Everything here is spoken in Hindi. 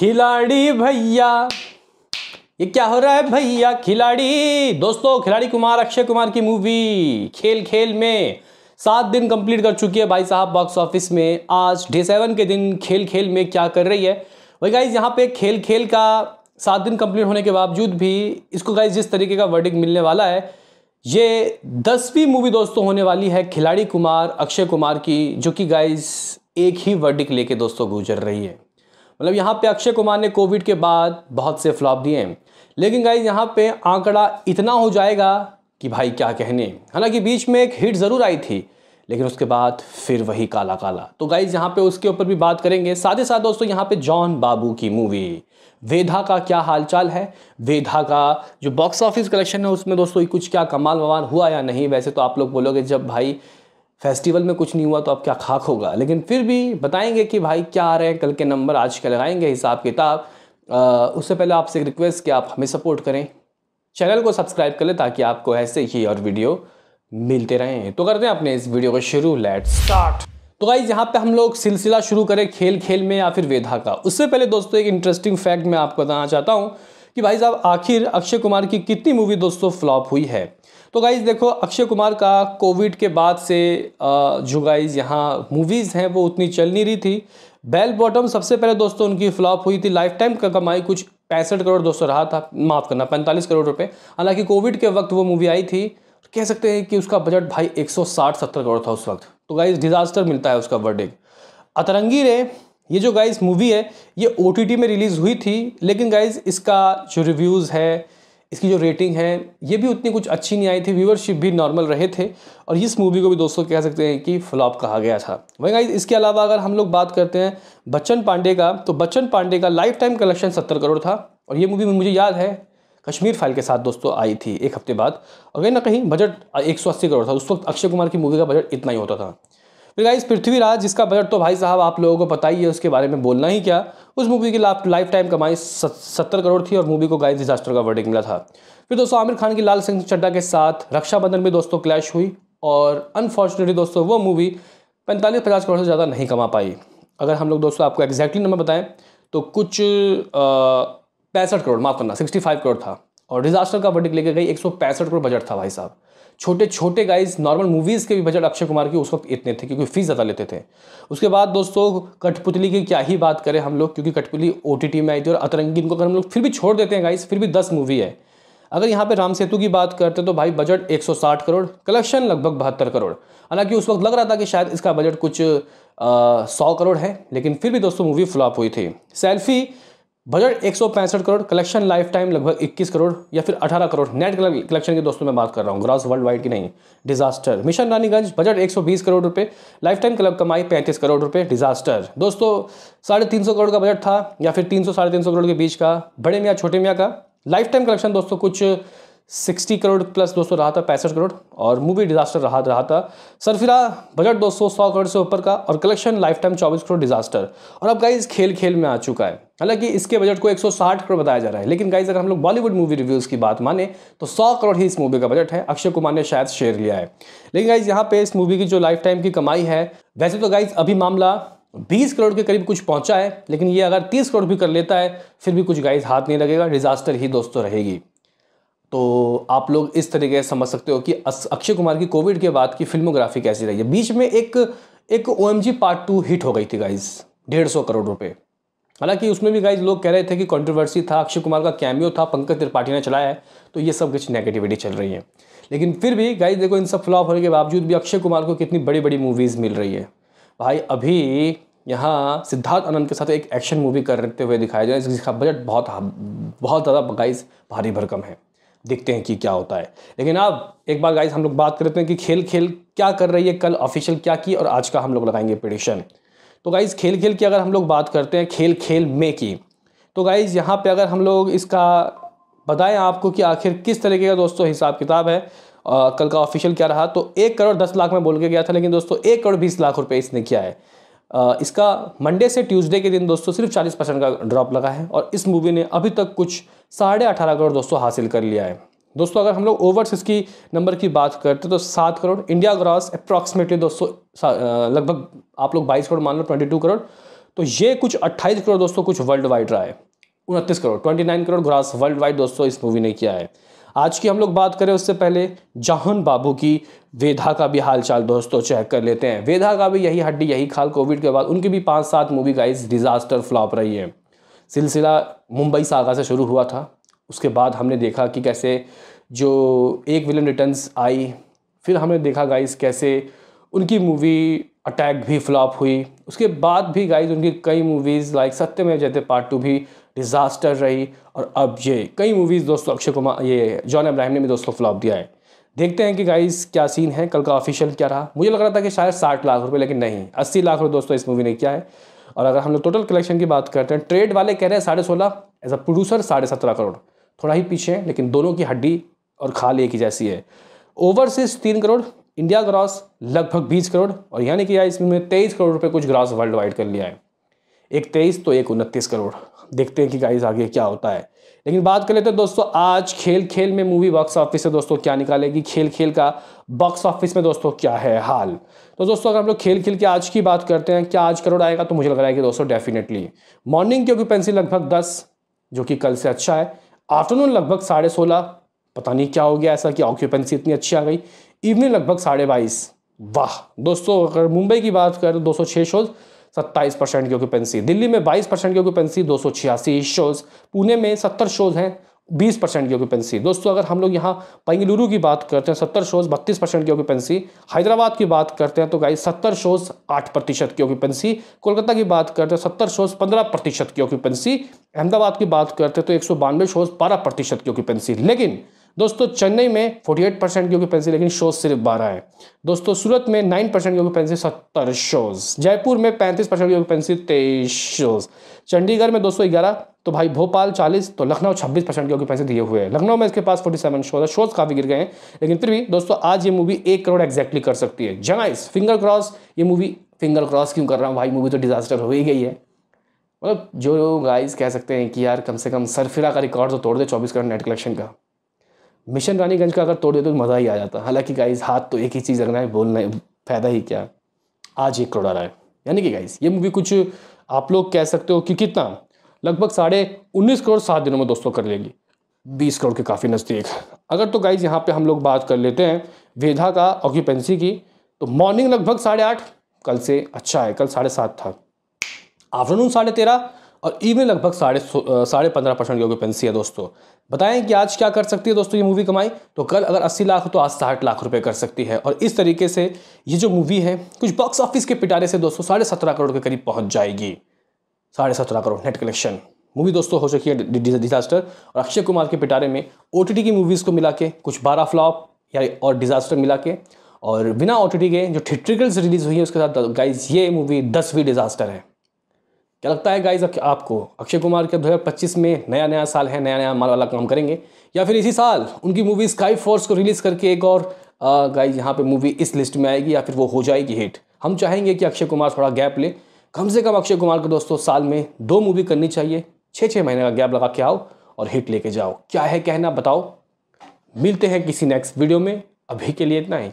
खिलाड़ी भैया ये क्या हो रहा है भैया खिलाड़ी दोस्तों खिलाड़ी कुमार अक्षय कुमार की मूवी खेल खेल में सात दिन कंप्लीट कर चुकी है भाई साहब बॉक्स ऑफिस में आज डे सेवन के दिन खेल खेल में क्या कर रही है वही गाइज यहाँ पे खेल खेल का सात दिन कंप्लीट होने के बावजूद भी इसको गाइज जिस तरीके का वर्डिंग मिलने वाला है ये दसवीं मूवी दोस्तों होने वाली है खिलाड़ी कुमार अक्षय कुमार की जो कि गाइज एक ही वर्डिक लेके दोस्तों गुजर रही है मतलब यहाँ पे अक्षय कुमार ने कोविड के बाद बहुत से फ्लॉप दिए लेकिन गाइज यहाँ पे आंकड़ा इतना हो जाएगा कि भाई क्या कहने हालांकि बीच में एक हिट ज़रूर आई थी लेकिन उसके बाद फिर वही काला काला तो गाइज यहाँ पे उसके ऊपर भी बात करेंगे साथ ही साथ दोस्तों यहाँ पे जॉन बाबू की मूवी वेधा का क्या हालचाल है वेधा का जो बॉक्स ऑफिस कलेक्शन है उसमें दोस्तों कुछ क्या कमाल वमाल हुआ या नहीं वैसे तो आप लोग बोलोगे जब भाई फेस्टिवल में कुछ नहीं हुआ तो अब क्या खाक होगा लेकिन फिर भी बताएंगे कि भाई क्या आ रहे हैं कल के नंबर आज के लगाएंगे हिसाब किताब उससे पहले आपसे एक रिक्वेस्ट कि आप हमें सपोर्ट करें चैनल को सब्सक्राइब कर लें ताकि आपको ऐसे ही और वीडियो मिलते रहें तो करते हैं अपने इस वीडियो को शुरू लेट स्टार्ट तो गाइज यहाँ पे हम लोग सिलसिला शुरू करें खेल खेल में या फिर वेधा का उससे पहले दोस्तों एक इंटरेस्टिंग फैक्ट मैं आपको बताना चाहता हूँ कि भाई साहब आखिर अक्षय कुमार की कितनी मूवी दोस्तों फ्लॉप हुई है तो गाइज़ देखो अक्षय कुमार का कोविड के बाद से जो गाइज़ यहाँ मूवीज़ हैं वो उतनी चल नहीं रही थी बेल बॉटम सबसे पहले दोस्तों उनकी फ्लॉप हुई थी लाइफ टाइम का कमाई कुछ पैंसठ करोड़ दोस्तों रहा था माफ़ करना पैंतालीस करोड़ रुपए हालांकि कोविड के वक्त वो मूवी आई थी कह सकते हैं कि उसका बजट भाई एक सौ करोड़ था उस वक्त तो गाइज डिज़ास्टर मिलता है उसका वर्डिक अतरंगी रे ये जो गाइज मूवी है ये ओ में रिलीज़ हुई थी लेकिन गाइज इसका जो रिव्यूज़ है इसकी जो रेटिंग है ये भी उतनी कुछ अच्छी नहीं आई थी व्यूवरशिप भी नॉर्मल रहे थे और इस मूवी को भी दोस्तों कह सकते हैं कि फ्लॉप कहा गया था वही गाइज इसके अलावा अगर हम लोग बात करते हैं बच्चन पांडे का तो बच्चन पांडे का लाइफ टाइम कलेक्शन सत्तर करोड़ था और ये मूवी मुझे याद है कश्मीर फाइल के साथ दोस्तों आई थी एक हफ्ते बाद और कहीं ना कहीं बजट एक करोड़ था उस वक्त अक्षय कुमार की मूवी का बजट इतना ही होता था फिर तो गाइस पृथ्वीराज जिसका बजट तो भाई साहब आप लोगों को पता ही है उसके बारे में बोलना ही क्या उस मूवी की लाइफ टाइम कमाई सत्तर करोड़ थी और मूवी को गाय डिजास्टर का वर्डिंग मिला था फिर दोस्तों आमिर खान की लाल सिंह चड्डा के साथ रक्षाबंधन में दोस्तों क्लैश हुई और अनफॉर्चुनेटली दोस्तों वो मूवी पैंतालीस पचास करोड़ से ज़्यादा नहीं कमा पाई अगर हम लोग दोस्तों आपको एग्जैक्टली नंबर बताएं तो कुछ पैंसठ करोड़ माफ़ करना सिक्सटी फाइव करोड़ था और डिजास्टर का वर्डिक लेके गई एक सौ पैंसठ करोड़ बजट था भाई साहब छोटे छोटे गाइज नॉर्मल मूवीज़ के भी बजट अक्षय कुमार के उस वक्त इतने थे क्योंकि फ़ीस ज़्यादा लेते थे उसके बाद दोस्तों कठपुतली की क्या ही बात करें हम लोग क्योंकि कठपुतली ओ में आई थी और अतरंगी इनको अगर हम लोग फिर भी छोड़ देते हैं गाइज फिर भी दस मूवी है अगर यहाँ पे राम सेतु की बात करते तो भाई बजट 160 करोड़ कलेक्शन लगभग बहत्तर करोड़ हालांकि उस वक्त लग रहा था कि शायद इसका बजट कुछ सौ करोड़ है लेकिन फिर भी दोस्तों मूवी फ्लॉप हुई थी सेल्फी बजट एक करोड़ कलेक्शन लाइफ टाइम लगभग 21 करोड़ या फिर 18 करोड़ नेट कलेक्शन की दोस्तों मैं बात कर रहा हूँ ग्रॉस वर्ल्ड वाइड की नहीं disaster Mission Raniganj budget 120 crore रुपए लाइफ टाइम क्लब कमाई 35 करोड़ रुपए डिजास्टर दोस्तों साढ़े तीन सौ करोड़ का बजट था या फिर तीन सौ साढ़े तीन सौ करोड़ के बीच का बड़े मियाँ छोटे मियाँ का लाइफ टाइम कलेक्शन दोस्तों कुछ 60 करोड़ प्लस दोस्तों रहा था पैंसठ करोड़ और मूवी डिजास्टर रहा रहा था सरफिरा बजट दोस्तों 100 करोड़ से ऊपर का और कलेक्शन लाइफ टाइम चौबीस करोड़ डिजास्टर और अब गाइज खेल खेल में आ चुका है हालांकि इसके बजट को 160 करोड़ बताया जा रहा है लेकिन गाइज अगर हम लोग बॉलीवुड मूवी रिव्यूज़ की बात माने तो सौ करोड़ ही इस मूवी का बजट है अक्षय कुमार ने शायद शेयर लिया है लेकिन गाइज यहाँ पे इस मूवी की जो लाइफ टाइम की कमाई है वैसे तो गाइज अभी मामला 20 करोड़ के करीब कुछ पहुंचा है लेकिन ये अगर 30 करोड़ भी कर लेता है फिर भी कुछ गाइज हाथ नहीं लगेगा डिजास्टर ही दोस्तों रहेगी तो आप लोग इस तरीके से समझ सकते हो कि अक्षय कुमार की कोविड के बाद की फिल्मोग्राफी कैसी रही है बीच में एक एक ओ पार्ट टू हिट हो गई थी गाइज डेढ़ सौ करोड़ रुपये हालांकि उसमें भी गाइज लोग कह रहे थे कि कंट्रोवर्सी था अक्षय कुमार का कैमियो था पंकज त्रिपाठी ने चलाया है तो ये सब कुछ नेगेटिविटी चल रही है लेकिन फिर भी गाइज देखो इन सब फ्लॉप होने के बावजूद भी अक्षय कुमार को कितनी बड़ी बड़ी मूवीज़ मिल रही है भाई अभी यहाँ सिद्धार्थ आनंद के साथ एक एक्शन मूवी करते हुए दिखाया जाए जिसका बजट बहुत बहुत ज़्यादा गाइज भारी भरकम है देखते हैं कि क्या होता है लेकिन अब एक बार गाइज हम लोग बात करते हैं कि खेल खेल क्या कर रही है कल ऑफिशियल क्या की और आज का हम लोग लगाएंगे पिटिशन तो गाइज़ खेल खेल की अगर हम लोग बात करते हैं खेल खेल में की तो गाइज़ यहाँ पे अगर हम लोग इसका बताएं आपको कि आखिर किस तरीके का दोस्तों हिसाब किताब है आ, कल का ऑफिशियल क्या रहा तो एक करोड़ दस लाख में बोल के गया था लेकिन दोस्तों एक करोड़ बीस लाख रुपये इसने किया है इसका मंडे से ट्यूसडे के दिन दोस्तों सिर्फ 40 परसेंट का ड्रॉप लगा है और इस मूवी ने अभी तक कुछ साढ़े अठारह करोड़ दोस्तों हासिल कर लिया है दोस्तों अगर हम लोग ओवर्स इसकी नंबर की बात करते तो सात करोड़ इंडिया ग्रॉस अप्रॉक्सीमेटली दोस्तों लगभग आप लोग बाईस करोड़ मान लो ट्वेंटी टू करोड़ तो ये कुछ अट्ठाईस करोड़ दोस्तों कुछ वर्ल्ड वाइड रहा है उनतीस crore twenty nine crore gross world wide दोस्तों इस मूवी ने किया है आज की हम लोग बात करें उससे पहले जहान बाबू की वेधा का भी हालचाल दोस्तों चेक कर लेते हैं वेधा का भी यही हड्डी यही खाल कोविड के बाद उनकी भी पाँच सात मूवी गाइज डिज़ास्टर फ्लॉप रही है सिलसिला मुंबई सागा से शुरू हुआ था उसके बाद हमने देखा कि कैसे जो एक विलन रिटर्न्स आई फिर हमने देखा गाइस कैसे उनकी मूवी अटैक भी फ्लॉप हुई उसके बाद भी गाइज उनकी कई मूवीज़ लाइक सत्यमेव जयते पार्ट टू भी डिज़ास्टर रही और अब ये कई मूवीज़ दोस्तों अक्षय कुमार ये जॉन अब्राहिम ने भी दोस्तों फ्लॉप दिया है देखते हैं कि गाइज़ क्या सीन है कल का ऑफिशियल क्या रहा मुझे लग रहा था कि शायद साठ लाख रुपये लेकिन नहीं अस्सी लाख रुपये दोस्तों इस मूवी ने किया है और अगर हम लोग टोटल कलेक्शन की बात करते हैं ट्रेड वाले कह रहे हैं साढ़े सोलह एज अ प्रोड्यूसर साढ़े सत्रह करोड़ थोड़ा ही पीछे हैं लेकिन दोनों की हड्डी और खाल एक ही जैसी है ओवरसीज तीन करोड़ इंडिया ग्रास लगभग बीस करोड़ और यानी कि इसमें तेईस करोड़ रुपये कुछ ग्रास वर्ल्ड वाइड कर लिया है एक तेईस तो एक उनतीस करोड़ देखते हैं कि गाइज आगे क्या होता है लेकिन बात कर लेते हैं दोस्तों आज खेल खेल में मूवी बॉक्स ऑफिस से दोस्तों क्या निकालेगी खेल खेल का बॉक्स ऑफिस में दोस्तों क्या है हाल तो दोस्तों अगर हम लोग खेल खेल के आज की बात करते हैं क्या आज करोड़ आएगा तो मुझे लग रहा है कि दोस्तों डेफिनेटली मॉर्निंग की ऑक्यूपेंसी लगभग दस जो कि कल से अच्छा है आफ्टरनून लगभग साढ़े सोलह पता नहीं क्या हो गया ऐसा कि ऑक्यूपेंसी इतनी अच्छी आ गई इवनिंग लगभग साढ़े बाईस वाह दोस्तों अगर मुंबई की बात करें तो दो सौ छः शोज़ सत्ताईस परसेंट की ऑक्यूपेंसी दिल्ली में बाईस परसेंट की ऑक्यूपेंसी दो सौ छियासी शोज़ पुणे में सत्तर शोज़ हैं बीस परसेंट की ऑक्यूपेंसी दोस्तों अगर हम लोग यहाँ बेंगलुरु की बात करते हैं सत्तर शोज बत्तीस परसेंट की ऑक्यूपेंसी हैदराबाद की बात करते हैं तो गाइस सत्तर शोज आठ प्रतिशत की ऑक्यूपेंसी कोलकाता की बात करते हैं सत्तर शोज पंद्रह प्रतिशत की ऑक्यूपेंसी अहमदाबाद की बात करते हैं तो एक सौ बानवे शोज बारह प्रतिशत की ऑक्यूपेंसी लेकिन दोस्तों चेन्नई में 48 परसेंट की ऑक्यूपेंसी लेकिन शोज सिर्फ 12 है दोस्तों सूरत में 9 परसेंट की ऑक्यूपेंसी 70 शोज जयपुर में 35 परसेंट की ऑक्यूपेंसी 23 शोज चंडीगढ़ में 211 तो भाई भोपाल 40 तो लखनऊ 26 परसेंट की ऑक्यूपेंसी दिए हुए हैं लखनऊ में इसके पास 47 शोज है शोज काफ़ी गिर गए हैं लेकिन फिर भी दोस्तों आज ये मूवी एक करोड़ एक्जैक्टली कर सकती है जनाइस फिंगर क्रॉस ये मूवी फिंगर क्रॉस क्यों कर रहा हूँ भाई मूवी तो डिजास्टर हो ही गई है मतलब जो गाइज कह सकते हैं कि यार कम से कम सरफिरा का रिकॉर्ड तो तोड़ दे चौबीस करोड़ नेट कलेक्शन का मिशन रानीगंज का अगर तोड़ दे तो मज़ा ही आ जाता हालांकि गाइज हाथ तो एक ही चीज़ रखना है बोलना है फ़ायदा ही क्या आज एक करोड़ आ रहा है यानी कि गाइज ये मूवी कुछ आप लोग कह सकते हो कि कितना लगभग साढ़े उन्नीस करोड़ सात दिनों में दोस्तों कर लेगी बीस करोड़ के काफ़ी नज़दीक अगर तो गाइज यहाँ पे हम लोग बात कर लेते हैं वेधा का ऑक्यूपेंसी की तो मॉर्निंग लगभग साढ़े आठ कल से अच्छा है कल साढ़े सात था आफ्टरनून साढ़े तेरह और इवन लगभग साढ़े साढ़े पंद्रह परसेंट की ऑक्यूपेंसी है दोस्तों बताएं कि आज क्या कर सकती है दोस्तों ये मूवी कमाई तो कल अगर अस्सी लाख तो आज साठ लाख रुपए कर सकती है और इस तरीके से ये जो मूवी है कुछ बॉक्स ऑफिस के पिटारे से दोस्तों साढ़े सत्रह करोड़ के करीब पहुंच जाएगी साढ़े सत्रह करोड़ नेट कलेक्शन मूवी दोस्तों हो चुकी है डिजास्टर और अक्षय कुमार के पिटारे में ओ की मूवीज़ को मिला के कुछ बारह फ्लॉप या और डिजास्टर मिला के और बिना ओ के जो थिट्रिकल्स रिलीज़ हुई है उसके साथ गाइज ये मूवी दसवीं डिजास्टर है क्या लगता है गाइज आपको अक्षय कुमार के दो हज़ार पच्चीस में नया नया साल है नया नया माल वाला काम करेंगे या फिर इसी साल उनकी मूवी स्काई फोर्स को रिलीज़ करके एक और गाइज यहाँ पे मूवी इस लिस्ट में आएगी या फिर वो हो जाएगी हिट हम चाहेंगे कि अक्षय कुमार थोड़ा गैप ले कम से कम अक्षय कुमार को दोस्तों साल में दो मूवी करनी चाहिए छः छः महीने का गैप लगा के आओ और हिट लेके जाओ क्या है कहना बताओ मिलते हैं किसी नेक्स्ट वीडियो में अभी के लिए इतना ही